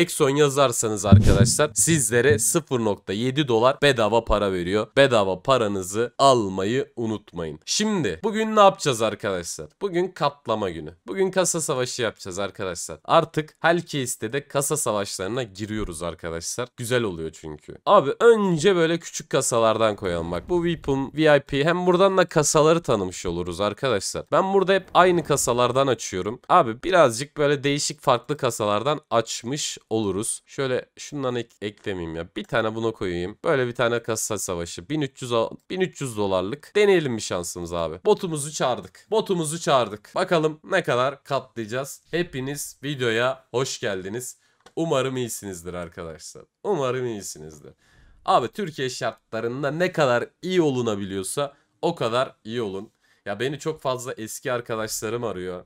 Exxon yazarsanız arkadaşlar sizlere 0.7 dolar bedava para veriyor. Bedava paranızı almayı unutmayın. Şimdi bugün ne yapacağız arkadaşlar? Bugün katlama günü. Bugün kasa savaşı yapacağız arkadaşlar. Artık Hellcase'de de kasa savaşlarına giriyoruz arkadaşlar. Güzel oluyor çünkü. Abi önce böyle küçük kasalardan koyalım bak. Bu Weapon, VIP hem buradan da kasaları tanımış oluruz arkadaşlar. Ben burada hep aynı kasalardan açıyorum. Abi birazcık böyle değişik farklı kasalardan açmış oluruz. Şöyle şundan ek eklemeyeyim ya. Bir tane buna koyayım. Böyle bir tane kasa savaşı. 1300 1300 dolarlık. Deneyelim bir şansımız abi. Botumuzu çağırdık. Botumuzu çağırdık. Bakalım ne kadar katlayacağız. Hepiniz videoya hoş geldiniz. Umarım iyisinizdir arkadaşlar. Umarım iyisinizdir. Abi Türkiye şartlarında ne kadar iyi olunabiliyorsa o kadar iyi olun. Ya beni çok fazla eski arkadaşlarım arıyor.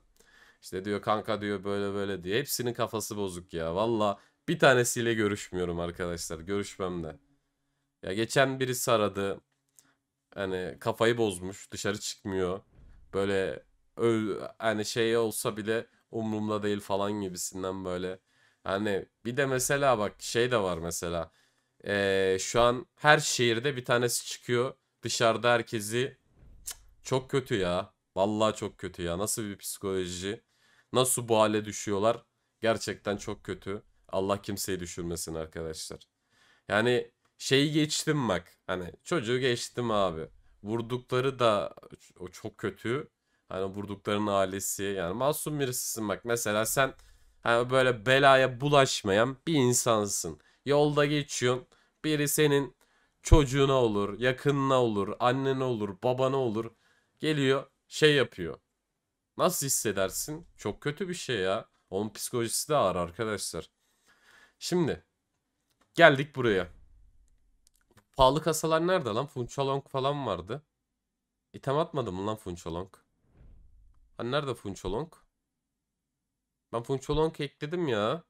İşte diyor kanka diyor böyle böyle diyor. Hepsinin kafası bozuk ya. Valla bir tanesiyle görüşmüyorum arkadaşlar. Görüşmem de. Ya geçen biri saradı. Hani kafayı bozmuş. Dışarı çıkmıyor. Böyle öl, hani şey olsa bile umrumda değil falan gibisinden böyle. Hani bir de mesela bak şey de var mesela. Ee, şu an her şehirde bir tanesi çıkıyor. Dışarıda herkesi çok kötü ya. Vallahi çok kötü ya. Nasıl bir psikoloji? Nasıl bu hale düşüyorlar? Gerçekten çok kötü. Allah kimseyi düşürmesin arkadaşlar. Yani şeyi geçtim bak. Hani çocuğu geçtim abi. Vurdukları da o çok kötü. Hani vurdukların ailesi yani masum birisisin bak. Mesela sen hani böyle belaya bulaşmayan bir insansın. Yolda geçiyorsun. Biri senin çocuğuna olur, yakınına olur, annene olur, babana olur. Geliyor şey yapıyor. Nasıl hissedersin? Çok kötü bir şey ya. Onun psikolojisi de ağır arkadaşlar. Şimdi geldik buraya. Pahalı kasalar nerede lan? Funchalong falan vardı. İtem atmadım lan Funchalong. Hani nerede Funchalong? Ben Funchalong ekledim ya.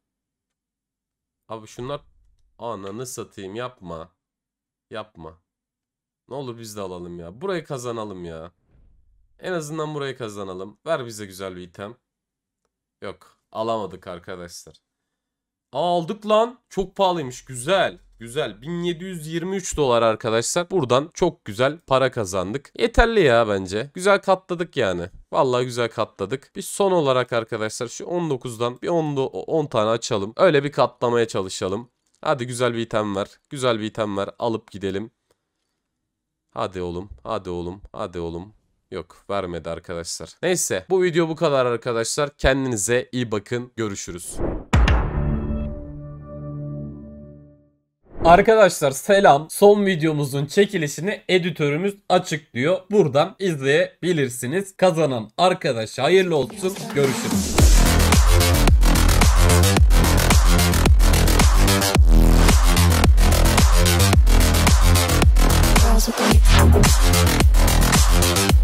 Abi şunlar ananı satayım yapma. Yapma. Ne olur biz de alalım ya. Burayı kazanalım ya. En azından burayı kazanalım. Ver bize güzel bir item. Yok. Alamadık arkadaşlar. aldık lan. Çok pahalıymış. Güzel. Güzel. 1723 dolar arkadaşlar. Buradan çok güzel para kazandık. Yeterli ya bence. Güzel katladık yani. Vallahi güzel katladık. Biz son olarak arkadaşlar şu 19'dan bir 10, 10 tane açalım. Öyle bir katlamaya çalışalım. Hadi güzel bir item ver. Güzel bir item ver. Alıp gidelim. Hadi oğlum. Hadi oğlum. Hadi oğlum. Yok vermedi arkadaşlar. Neyse bu video bu kadar arkadaşlar. Kendinize iyi bakın. Görüşürüz. Arkadaşlar selam. Son videomuzun çekilişini editörümüz açıklıyor. Buradan izleyebilirsiniz. Kazanan arkadaş hayırlı olsun. Görüşürüz. Thank